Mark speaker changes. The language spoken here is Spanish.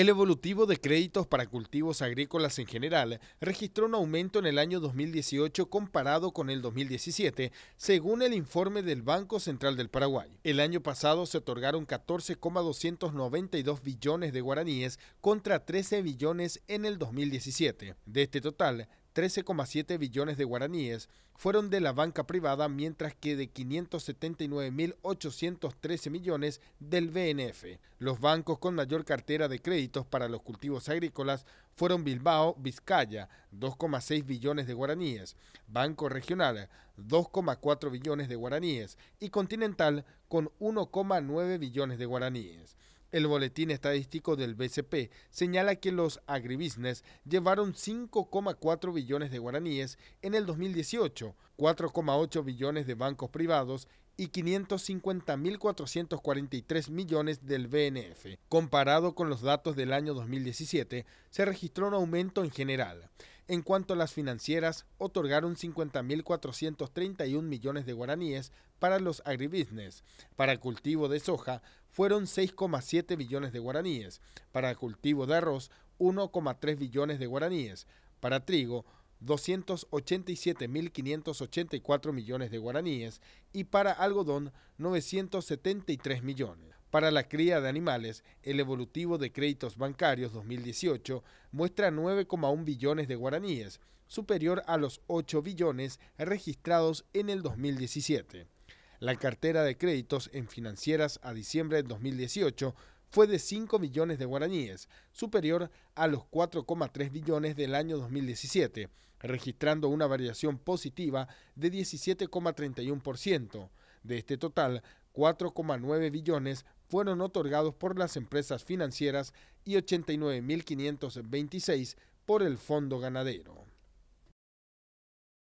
Speaker 1: El evolutivo de créditos para cultivos agrícolas en general registró un aumento en el año 2018 comparado con el 2017, según el informe del Banco Central del Paraguay. El año pasado se otorgaron 14,292 billones de guaraníes contra 13 billones en el 2017. De este total, 13,7 billones de guaraníes fueron de la banca privada, mientras que de 579.813 millones del BNF. Los bancos con mayor cartera de créditos para los cultivos agrícolas fueron Bilbao, Vizcaya, 2,6 billones de guaraníes, Banco Regional, 2,4 billones de guaraníes y Continental, con 1,9 billones de guaraníes. El boletín estadístico del BCP señala que los agribusiness llevaron 5,4 billones de guaraníes en el 2018, 4,8 billones de bancos privados y 550.443 millones del BNF. Comparado con los datos del año 2017, se registró un aumento en general. En cuanto a las financieras, otorgaron 50.431 millones de guaraníes para los agribusiness. Para cultivo de soja fueron 6,7 billones de guaraníes. Para cultivo de arroz, 1,3 billones de guaraníes. Para trigo, 287.584 millones de guaraníes. Y para algodón, 973 millones. Para la cría de animales, el evolutivo de créditos bancarios 2018 muestra 9,1 billones de guaraníes, superior a los 8 billones registrados en el 2017. La cartera de créditos en financieras a diciembre de 2018 fue de 5 billones de guaraníes, superior a los 4,3 billones del año 2017, registrando una variación positiva de 17,31%. De este total, 4,9 billones fueron otorgados por las empresas financieras y 89.526 por el Fondo Ganadero.